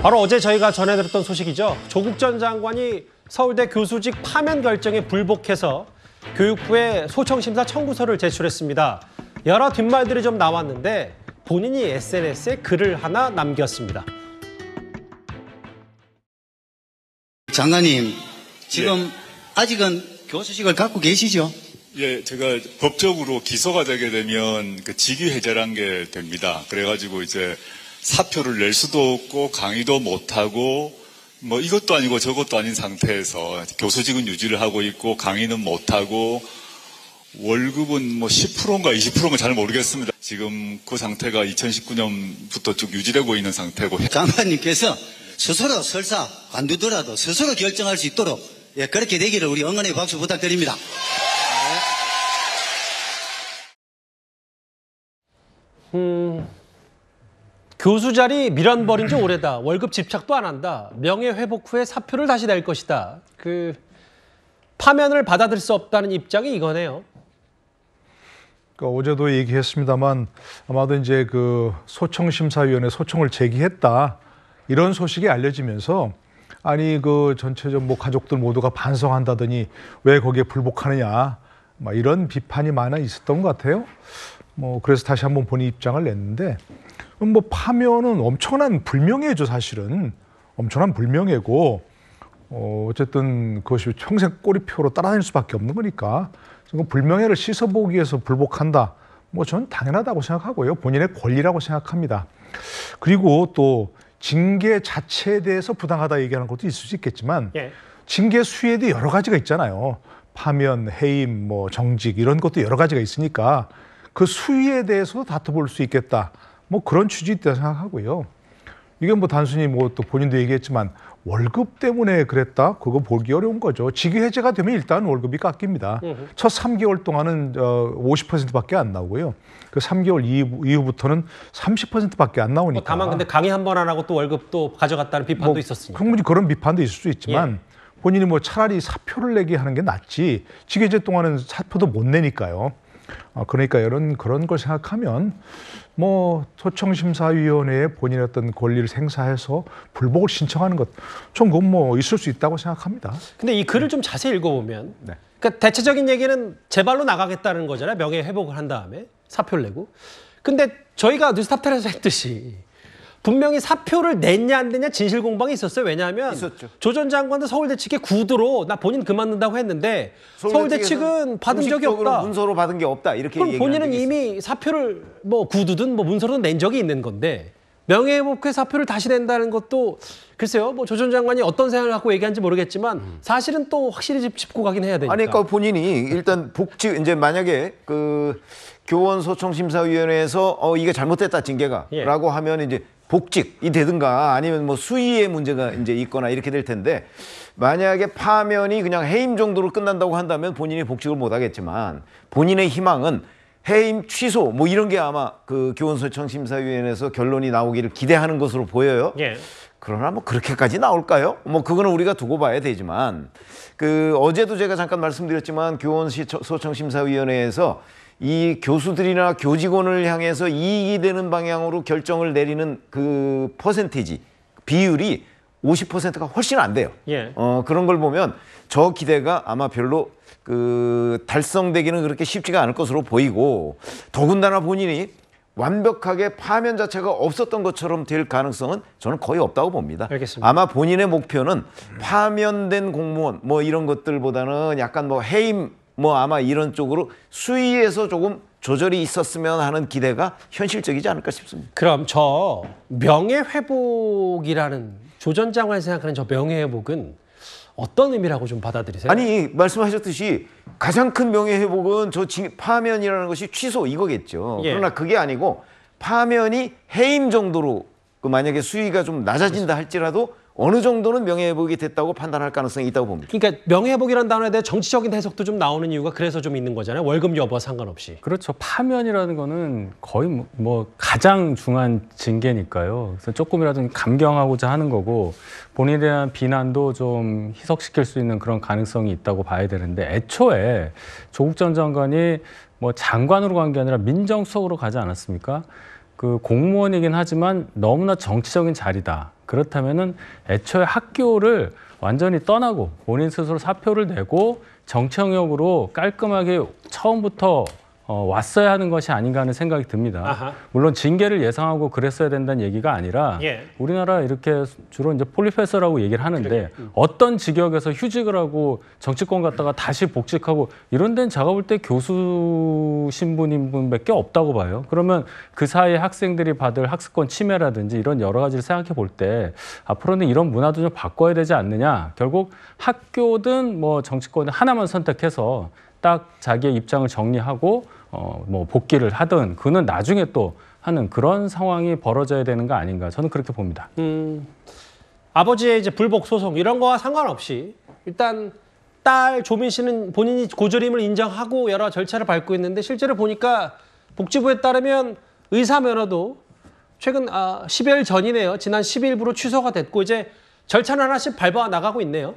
바로 어제 저희가 전해드렸던 소식이죠. 조국 전 장관이 서울대 교수직 파면 결정에 불복해서 교육부에 소청심사 청구서를 제출했습니다. 여러 뒷말들이 좀 나왔는데 본인이 SNS에 글을 하나 남겼습니다. 장관님, 지금 예. 아직은 교수직을 갖고 계시죠? 예, 제가 법적으로 기소가 되게 되면 그 직위 해제란 게 됩니다. 그래가지고 이제 사표를 낼 수도 없고 강의도 못하고 뭐 이것도 아니고 저것도 아닌 상태에서 교수직은 유지를 하고 있고 강의는 못하고 월급은 뭐 10%인가 20%인가 잘 모르겠습니다. 지금 그 상태가 2019년부터 쭉 유지되고 있는 상태고. 장관님께서 스스로 설사 관두더라도 스스로 결정할 수 있도록 예, 그렇게 되기를 우리 응원의 박수 부탁드립니다. 음. 교수 자리 밀어버린 지 오래다. 월급 집착도 안 한다. 명예 회복 후에 사표를 다시 낼 것이다. 그 파면을 받아들일 수 없다는 입장이 이거네요. 그니까 어제도 얘기했습니다만 아마도 이제 그 소청심사위원회 소청을 제기했다 이런 소식이 알려지면서 아니 그 전체적 뭐 가족들 모두가 반성한다더니 왜 거기에 불복하느냐 막 이런 비판이 많아 있었던 것 같아요. 뭐 그래서 다시 한번 본인 입장을 냈는데 뭐 파면은 엄청난 불명예죠 사실은 엄청난 불명예고 어, 어쨌든 그것이 평생 꼬리표로 따라다닐 수밖에 없는 거니까 그 불명예를 씻어보기 위해서 불복한다. 뭐 저는 당연하다고 생각하고요. 본인의 권리라고 생각합니다. 그리고 또 징계 자체에 대해서 부당하다 얘기하는 것도 있을 수 있겠지만 예. 징계 수혜도 여러 가지가 있잖아요. 파면, 해임, 뭐 정직 이런 것도 여러 가지가 있으니까 그 수위에 대해서도 다퉈볼 수 있겠다. 뭐 그런 취지 있다 생각하고요. 이게 뭐 단순히 뭐 또 본인도 얘기했지만 월급 때문에 그랬다? 그거 보기 어려운 거죠. 직위 해제가 되면 일단 월급이 깎입니다. 으흠. 음. 첫 3개월 동안은 어 50%밖에 안 나오고요. 그 3개월 이후, 부터는 30%밖에 안 나오니까. 뭐 다만 근데 강의 한 번 안 하고 또 월급 도 가져갔다는 비판도 뭐 있었으니까. 충분히 그런 비판도 있을 수 있지만 예. 본인이 뭐 차라리 사표를 내게 하는 게 낫지 직위 해제 동안은 사표도 못 내니까요. 아, 그러니까 이런 그런 걸 생각하면 뭐 소청심사위원회에 본인의 어떤 권리를 행사해서 불복을 신청하는 것, 총그뭐 있을 수 있다고 생각합니다. 근데 이 글을 좀 자세히 읽어보면, 네. 그러니까 대체적인 얘기는 제발로 나가겠다는 거잖아요. 명예 회복을 한 다음에 사표를 내고. 근데 저희가 뉴스탑텔에서 했듯이 분명히 사표를 냈냐 안 냈냐 진실 공방이 있었어요. 왜냐하면 조 전 장관도 서울대 측에 구두로 나 본인 그만둔다고 했는데 서울대, 서울대 측은 받은 적이 없다. 문서로 받은 게 없다. 이렇게 그럼 본인은 이미 사표를 뭐 구두든 뭐문서로낸 적이 있는 건데 명예회복회 사표를 다시 낸다는 것도 글쎄요 뭐 조 전 장관이 어떤 생각을 갖고 얘기한지 모르겠지만 사실은 또 확실히 짚고 가긴 해야 되니까. 아니 그러니까 본인이 일단 복지 이제 만약에 그 교원 소청 심사위원회에서 어 이게 잘못됐다 징계가라고 예. 하면 이제 복직이 되든가 아니면 뭐 수위의 문제가 이제 있거나 이렇게 될 텐데 만약에 파면이 그냥 해임 정도로 끝난다고 한다면 본인이 복직을 못 하겠지만 본인의 희망은 해임 취소 뭐 이런 게 아마 그 교원소청 심사위원회에서 결론이 나오기를 기대하는 것으로 보여요. 예. 그러나 뭐 그렇게까지 나올까요? 뭐 그거는 우리가 두고 봐야 되지만 그 어제도 제가 잠깐 말씀드렸지만 교원 소청 심사위원회에서 이 교수들이나 교직원을 향해서 이익이 되는 방향으로 결정을 내리는 그퍼센테지 비율이 50%가 훨씬 안 돼요. 예. 어, 그런 걸 보면 저 기대가 아마 별로 그 달성되기는 그렇게 쉽지가 않을 것으로 보이고 더군다나 본인이 완벽하게 파면 자체가 없었던 것처럼 될 가능성은 저는 거의 없다고 봅니다. 알겠습니다. 아마 본인의 목표는 파면된 공무원 뭐 이런 것들보다는 약간 뭐 해임 뭐 아마 이런 쪽으로 수위에서 조금 조절이 있었으면 하는 기대가 현실적이지 않을까 싶습니다. 그럼 저 명예회복이라는 조전장관이 생각하는 저 명예회복은 어떤 의미라고 좀 받아들이세요? 아니 말씀하셨듯이 가장 큰 명예회복은 저 파면이라는 것이 취소 이거겠죠. 예. 그러나 그게 아니고 파면이 해임 정도로 그 만약에 수위가 좀 낮아진다 할지라도 어느 정도는 명예회복이 됐다고 판단할 가능성이 있다고 봅니다. 그러니까 명예회복이라는 단어에 대해 정치적인 해석도 좀 나오는 이유가 그래서 좀 있는 거잖아요. 월급 여부와 상관없이. 그렇죠. 파면이라는 거는 거의 뭐, 뭐 가장 중한 징계니까요. 그래서 조금이라도 감경하고자 하는 거고 본인에 대한 비난도 좀 희석시킬 수 있는 그런 가능성이 있다고 봐야 되는데 애초에 조국 전 장관이 뭐 장관으로 간 게 아니라 민정수석으로 가지 않았습니까? 그 공무원이긴 하지만 너무나 정치적인 자리다. 그렇다면은 애초에 학교를 완전히 떠나고 본인 스스로 사표를 내고 정치 영역으로 깔끔하게 처음부터 어, 왔어야 하는 것이 아닌가 하는 생각이 듭니다. 아하. 물론 징계를 예상하고 그랬어야 된다는 얘기가 아니라 예. 우리나라 이렇게 주로 이제 폴리페서라고 얘기를 하는데 음. 어떤 직역에서 휴직을 하고 정치권 갔다가 다시 복직하고 이런 데는 제가 볼 때 교수 신분인 분밖에 없다고 봐요. 그러면 그 사이에 학생들이 받을 학습권 침해라든지 이런 여러 가지를 생각해 볼 때 앞으로는 이런 문화도 좀 바꿔야 되지 않느냐. 결국 학교든 뭐정치권 하나만 선택해서 딱 자기의 입장을 정리하고 어, 뭐 복귀를 하든 그는 나중에 또 하는 그런 상황이 벌어져야 되는 거 아닌가 저는 그렇게 봅니다. 음, 아버지의 이제 불복 소송 이런 거와 상관없이 일단 딸 조민 씨는 본인이 고졸임을 인정하고 여러 절차를 밟고 있는데 실제로 보니까 복지부에 따르면 의사 면허도 최근 아, 10일 전이네요. 지난 10일부로 취소가 됐고 이제 절차는 하나씩 밟아 나가고 있네요.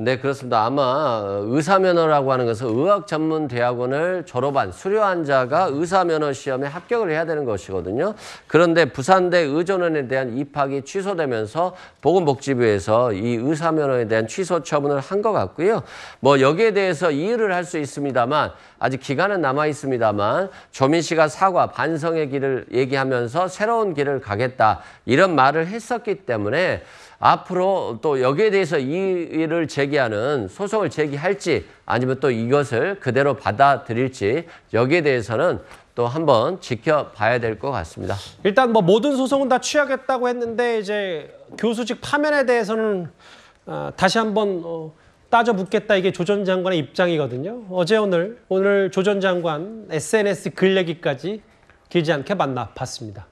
네, 그렇습니다. 아마 의사면허라고 하는 것은 의학 전문 대학원을 졸업한 수료환 자가 의사면허 시험에 합격을 해야 되는 것이거든요. 그런데 부산대 의전원에 대한 입학이 취소되면서 보건복지부에서 이 의사면허에 대한 취소 처분을 한 것 같고요. 뭐 여기에 대해서 이의를 할 수 있습니다만 아직 기간은 남아 있습니다만 조민 씨가 사과 반성의 길을 얘기하면서 새로운 길을 가겠다 이런 말을 했었기 때문에 앞으로 또 여기에 대해서 이의를 제기하는 소송을 제기할지 아니면 또 이것을 그대로 받아들일지 여기에 대해서는 또 한번 지켜봐야 될 것 같습니다. 일단 뭐 모든 소송은 다 취하겠다고 했는데 이제 교수직 파면에 대해서는 어, 다시 한번 어, 따져 묻겠다 이게 조전 장관의 입장이거든요. 어제 오늘 오늘 조전 장관 SNS 글 얘기까지 길지 않게 만나봤습니다.